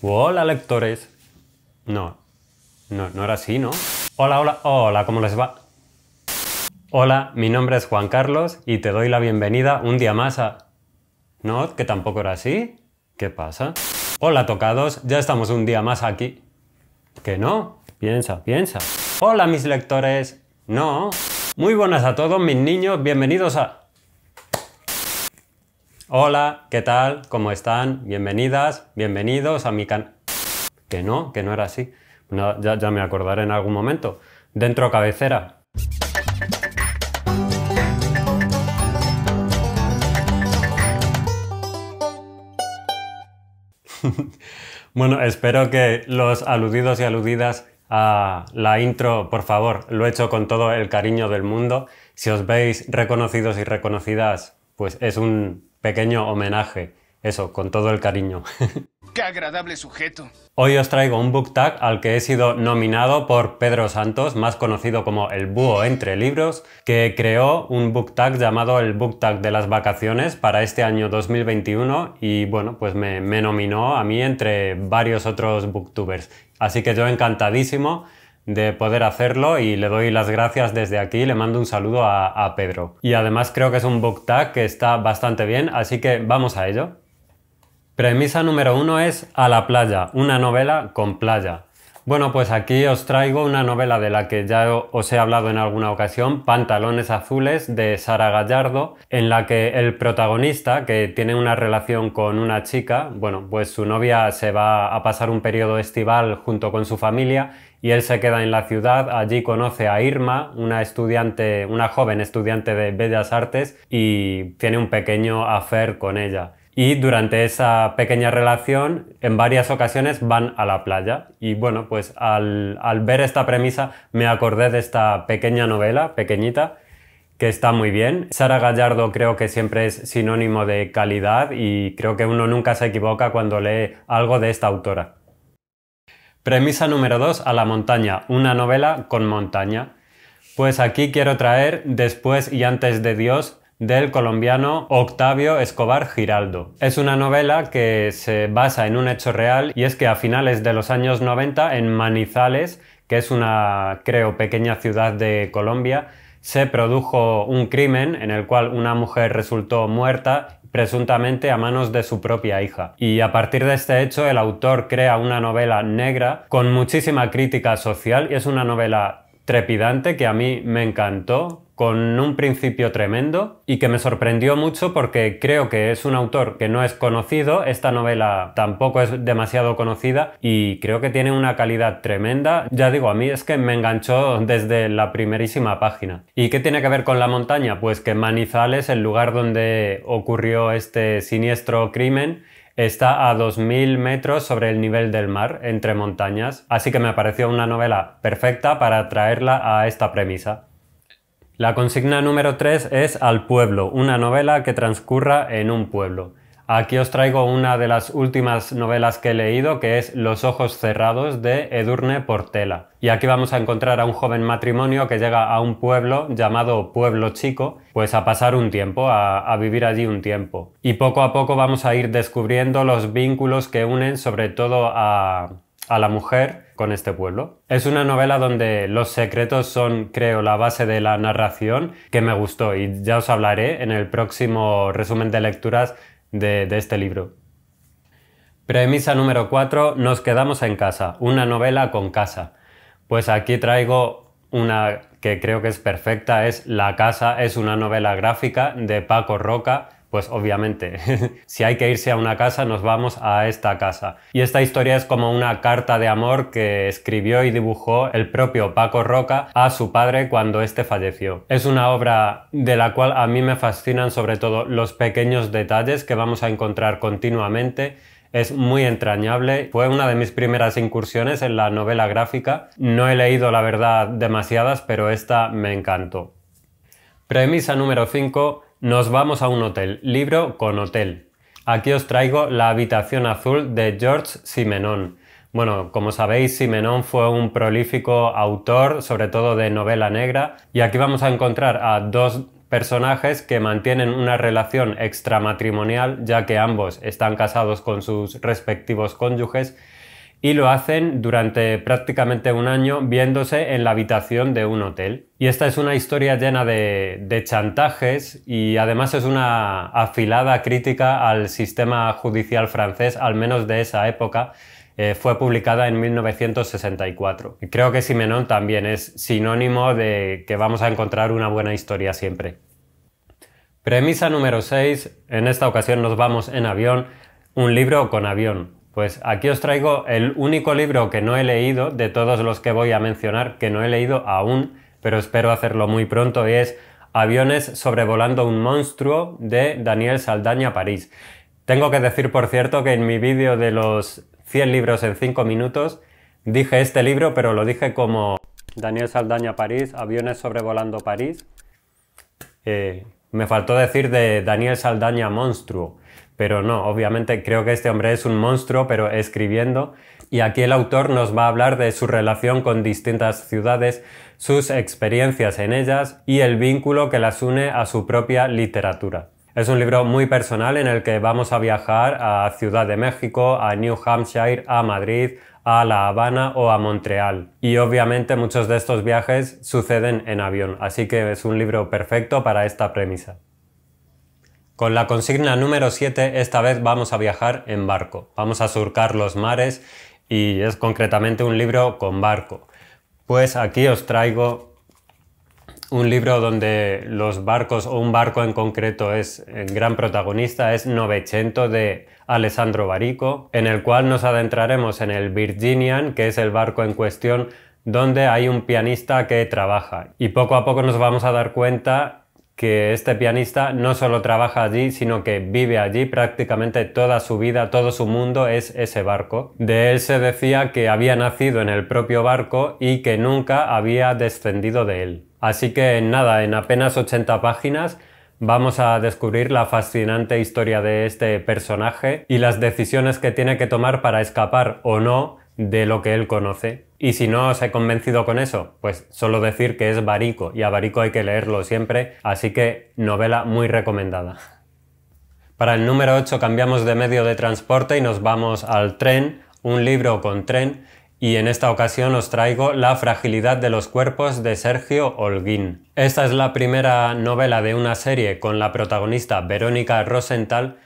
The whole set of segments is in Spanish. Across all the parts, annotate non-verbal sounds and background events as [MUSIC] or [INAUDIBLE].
Hola lectores. No, no, no era así, ¿no? Hola, hola, hola, ¿cómo les va? Hola, mi nombre es Juan Carlos y te doy la bienvenida un día más a... ¿No? ¿Que tampoco era así? ¿Qué pasa? Hola tocados, ya estamos un día más aquí. ¿Que no? Piensa, piensa. Hola mis lectores. No. Muy buenas a todos mis niños, bienvenidos a... Hola, ¿qué tal? ¿Cómo están? Bienvenidas, bienvenidos a mi canal. Que no, que no era así. ya me acordaré en algún momento. Dentro cabecera. [LAUGHS] bueno, espero que los aludidos y aludidas a la intro, por favor, lo he hecho con todo el cariño del mundo. Si os veis reconocidos y reconocidas, pues es un pequeño homenaje. Eso, con todo el cariño. [LAUGHS] ¡Qué agradable sujeto! Hoy os traigo un book tag al que he sido nominado por Pedro Santos, más conocido como el búho entre libros, que creó un book tag llamado el book tag de las vacaciones para este año 2021 y bueno, pues me, nominó a mí entre varios otros booktubers. Así que yo encantadísimo de poder hacerlo y le doy las gracias desde aquí, le mando un saludo a, Pedro. Y además creo que es un book tag que está bastante bien, así que vamos a ello. Premisa número uno es A la playa, una novela con playa. Bueno, pues aquí os traigo una novela de la que ya os he hablado en alguna ocasión, Pantalones Azules, de Sara Gallardo, en la que el protagonista, que tiene una relación con una chica, bueno, pues su novia se va a pasar un periodo estival junto con su familia y él se queda en la ciudad, allí conoce a Irma, una estudiante, una joven estudiante de Bellas Artes y tiene un pequeño affair con ella y durante esa pequeña relación en varias ocasiones van a la playa. Y bueno, pues al, ver esta premisa me acordé de esta pequeña novela, pequeñita, que está muy bien. Sara Gallardo creo que siempre es sinónimo de calidad y creo que uno nunca se equivoca cuando lee algo de esta autora. Premisa número 2, A la montaña, una novela con montaña. Pues aquí quiero traer Después y antes de Dios del colombiano Octavio Escobar Giraldo. Es una novela que se basa en un hecho real y es que a finales de los años 90 en Manizales, que es una, creo, pequeña ciudad de Colombia, se produjo un crimen en el cual una mujer resultó muerta presuntamente a manos de su propia hija. Y a partir de este hecho el autor crea una novela negra con muchísima crítica social y es una novela trepidante que a mí me encantó con un principio tremendo y que me sorprendió mucho porque creo que es un autor que no es conocido, esta novela tampoco es demasiado conocida y creo que tiene una calidad tremenda. Ya digo, a mí es que me enganchó desde la primerísima página. ¿Y qué tiene que ver con la montaña? Pues que Manizales, el lugar donde ocurrió este siniestro crimen, está a 2.000 metros sobre el nivel del mar, entre montañas, así que me pareció una novela perfecta para traerla a esta premisa. La consigna número 3 es Al pueblo, una novela que transcurra en un pueblo. Aquí os traigo una de las últimas novelas que he leído, que es Los ojos cerrados de Edurne Portela. Y aquí vamos a encontrar a un joven matrimonio que llega a un pueblo llamado Pueblo Chico, pues a pasar un tiempo, a, vivir allí un tiempo. Y poco a poco vamos a ir descubriendo los vínculos que unen sobre todo a la mujer con este pueblo. Es una novela donde los secretos son, creo, la base de la narración que me gustó y ya os hablaré en el próximo resumen de lecturas de, este libro. Premisa número 4, Nos quedamos en casa, una novela con casa. Pues aquí traigo una que creo que es perfecta, es La casa, es una novela gráfica de Paco Roca pues obviamente, [LAUGHS] si hay que irse a una casa, nos vamos a esta casa. Y esta historia es como una carta de amor que escribió y dibujó el propio Paco Roca a su padre cuando éste falleció. Es una obra de la cual a mí me fascinan sobre todo los pequeños detalles que vamos a encontrar continuamente es muy entrañable. Fue una de mis primeras incursiones en la novela gráfica. No he leído, la verdad, demasiadas, pero esta me encantó. Premisa número 5. Nos vamos a un hotel, libro con hotel. Aquí os traigo La habitación azul de George Simenon. Bueno, como sabéis, Simenon fue un prolífico autor, sobre todo de novela negra, y aquí vamos a encontrar a dos personajes que mantienen una relación extramatrimonial, ya que ambos están casados con sus respectivos cónyuges, y lo hacen durante prácticamente un año viéndose en la habitación de un hotel. Y esta es una historia llena de, chantajes y además es una afilada crítica al sistema judicial francés, al menos de esa época. Eh, fue publicada en 1964. Y creo que Simenon también es sinónimo de que vamos a encontrar una buena historia siempre. Premisa número 6. En esta ocasión nos vamos en avión. Un libro con avión. Pues aquí os traigo el único libro que no he leído, de todos los que voy a mencionar, que no he leído aún, pero espero hacerlo muy pronto, y es Aviones sobrevolando un monstruo de Daniel Saldaña París. Tengo que decir, por cierto, que en mi vídeo de los 100 libros en 5 minutos dije este libro, pero lo dije como Daniel Saldaña París, Aviones sobrevolando París. Eh, me faltó decir de Daniel Saldaña Monstruo pero no, obviamente creo que este hombre es un monstruo, pero escribiendo. Y aquí el autor nos va a hablar de su relación con distintas ciudades, sus experiencias en ellas y el vínculo que las une a su propia literatura. Es un libro muy personal en el que vamos a viajar a Ciudad de México, a New Hampshire, a Madrid, a La Habana o a Montreal. Y obviamente muchos de estos viajes suceden en avión, así que es un libro perfecto para esta premisa. Con la consigna número 7 esta vez vamos a viajar en barco, vamos a surcar los mares y es concretamente un libro con barco. Pues aquí os traigo un libro donde los barcos o un barco en concreto es el eh, gran protagonista, es Novecento de Alessandro Barico, en el cual nos adentraremos en el Virginian, que es el barco en cuestión donde hay un pianista que trabaja. Y poco a poco nos vamos a dar cuenta que este pianista no solo trabaja allí, sino que vive allí prácticamente toda su vida, todo su mundo es ese barco. De él se decía que había nacido en el propio barco y que nunca había descendido de él. Así que nada, en apenas 80 páginas vamos a descubrir la fascinante historia de este personaje y las decisiones que tiene que tomar para escapar o no de lo que él conoce. Y si no os he convencido con eso, pues solo decir que es Barico y a Barico hay que leerlo siempre, así que novela muy recomendada. Para el número 8 cambiamos de medio de transporte y nos vamos al tren, un libro con tren, y en esta ocasión os traigo La fragilidad de los cuerpos de Sergio Holguín. Esta es la primera novela de una serie con la protagonista Verónica Rosenthal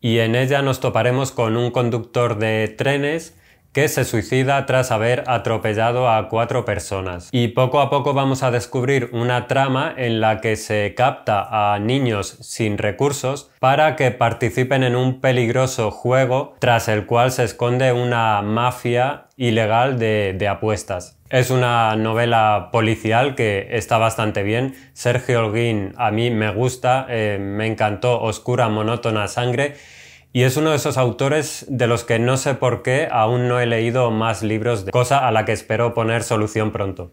y en ella nos toparemos con un conductor de trenes que se suicida tras haber atropellado a cuatro personas. Y poco a poco vamos a descubrir una trama en la que se capta a niños sin recursos para que participen en un peligroso juego tras el cual se esconde una mafia ilegal de, apuestas. Es una novela policial que está bastante bien. Sergio Holguín a mí me gusta, eh, me encantó Oscura, Monótona, Sangre y es uno de esos autores de los que no sé por qué aún no he leído más libros, de cosa a la que espero poner solución pronto.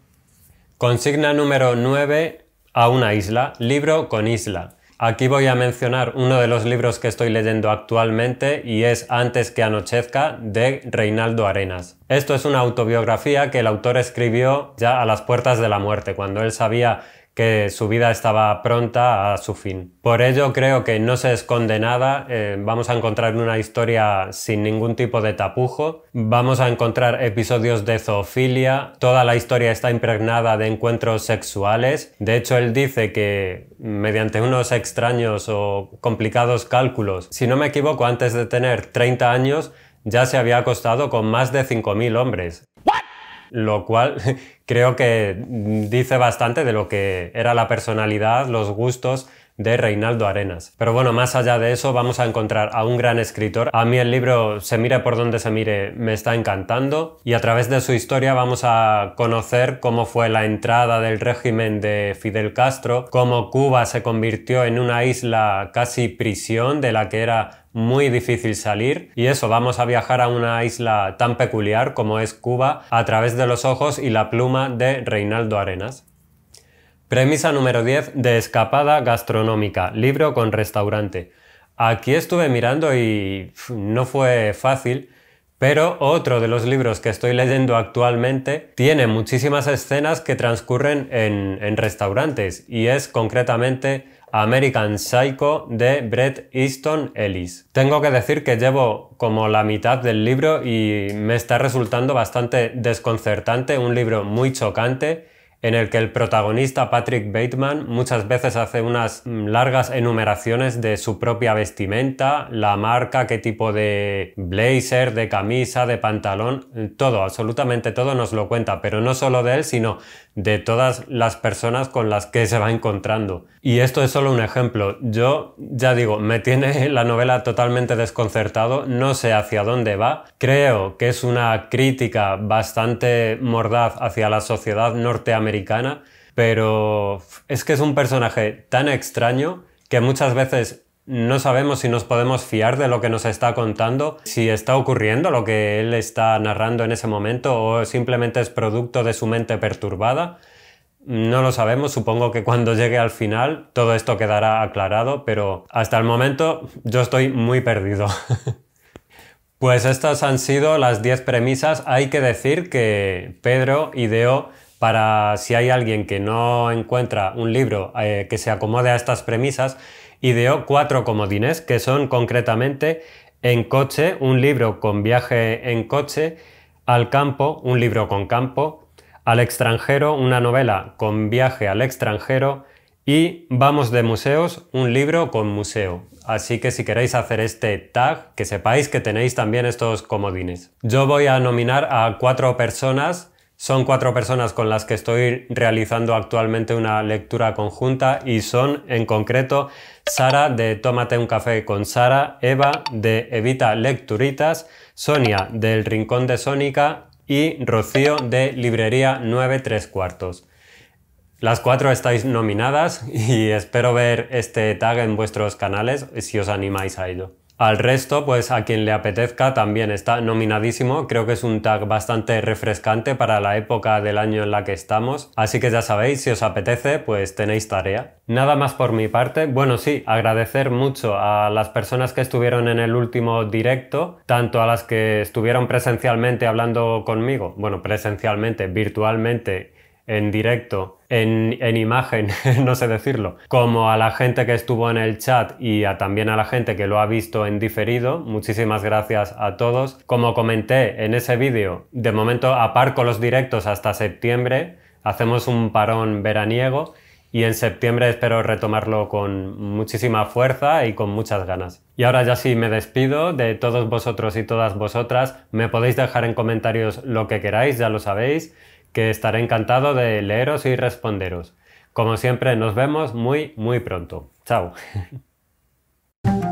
Consigna número 9, A una isla, libro con isla. Aquí voy a mencionar uno de los libros que estoy leyendo actualmente y es Antes que anochezca de Reinaldo Arenas. Esto es una autobiografía que el autor escribió ya a las puertas de la muerte, cuando él sabía que su vida estaba pronta a su fin. Por ello creo que no se esconde nada, eh, vamos a encontrar una historia sin ningún tipo de tapujo, vamos a encontrar episodios de zoofilia, toda la historia está impregnada de encuentros sexuales, de hecho él dice que mediante unos extraños o complicados cálculos, si no me equivoco, antes de tener 30 años, ya se había acostado con más de 5.000 hombres lo cual [LAUGHS] creo que dice bastante de lo que era la personalidad, los gustos de Reinaldo Arenas. Pero bueno, más allá de eso, vamos a encontrar a un gran escritor. A mí el libro, se mire por donde se mire, me está encantando y a través de su historia vamos a conocer cómo fue la entrada del régimen de Fidel Castro, cómo Cuba se convirtió en una isla casi prisión de la que era muy difícil salir y eso vamos a viajar a una isla tan peculiar como es Cuba a través de los ojos y la pluma de Reinaldo Arenas. Premisa número 10 de Escapada Gastronómica, libro con restaurante. Aquí estuve mirando y no fue fácil, pero otro de los libros que estoy leyendo actualmente tiene muchísimas escenas que transcurren en, en restaurantes y es concretamente American Psycho de Bret Easton Ellis. Tengo que decir que llevo como la mitad del libro y me está resultando bastante desconcertante, un libro muy chocante en el que el protagonista Patrick Bateman muchas veces hace unas mm, largas enumeraciones de su propia vestimenta, la marca, qué tipo de blazer, de camisa, de pantalón, todo, absolutamente todo nos lo cuenta, pero no solo de él, sino de todas las personas con las que se va encontrando. Y esto es solo un ejemplo. Yo ya digo, me tiene [LAUGHS] la novela totalmente desconcertado, no sé hacia dónde va. Creo que es una crítica bastante mordaz hacia la sociedad norteamericana pero es que es un personaje tan extraño que muchas veces no sabemos si nos podemos fiar de lo que nos está contando, si está ocurriendo lo que él está narrando en ese momento o simplemente es producto de su mente perturbada. No lo sabemos, supongo que cuando llegue al final todo esto quedará aclarado, pero hasta el momento yo estoy muy perdido. [LAUGHS] pues estas han sido las 10 premisas. Hay que decir que Pedro ideó para si hay alguien que no encuentra un libro eh, que se acomode a estas premisas, ideó cuatro comodines, que son concretamente En coche, un libro con viaje en coche, Al campo, un libro con campo, Al extranjero, una novela con viaje al extranjero y Vamos de museos, un libro con museo. Así que si queréis hacer este tag, que sepáis que tenéis también estos comodines. Yo voy a nominar a cuatro personas son cuatro personas con las que estoy realizando actualmente una lectura conjunta y son en concreto Sara de Tómate un café con Sara, Eva de Evita Lecturitas, Sonia del Rincón de Sónica y Rocío de Librería 9 3 cuartos. Las cuatro estáis nominadas y espero ver este tag en vuestros canales si os animáis a ello. Al resto, pues a quien le apetezca también está nominadísimo. Creo que es un tag bastante refrescante para la época del año en la que estamos. Así que ya sabéis, si os apetece, pues tenéis tarea. Nada más por mi parte. Bueno, sí, agradecer mucho a las personas que estuvieron en el último directo, tanto a las que estuvieron presencialmente hablando conmigo, bueno, presencialmente, virtualmente en directo, en, en imagen, [LAUGHS] no sé decirlo, como a la gente que estuvo en el chat y a, también a la gente que lo ha visto en diferido. Muchísimas gracias a todos. Como comenté en ese vídeo, de momento aparco los directos hasta septiembre, hacemos un parón veraniego y en septiembre espero retomarlo con muchísima fuerza y con muchas ganas. Y ahora ya sí me despido de todos vosotros y todas vosotras. Me podéis dejar en comentarios lo que queráis, ya lo sabéis que estaré encantado de leeros y responderos. Como siempre, nos vemos muy, muy pronto. Chao. [LAUGHS]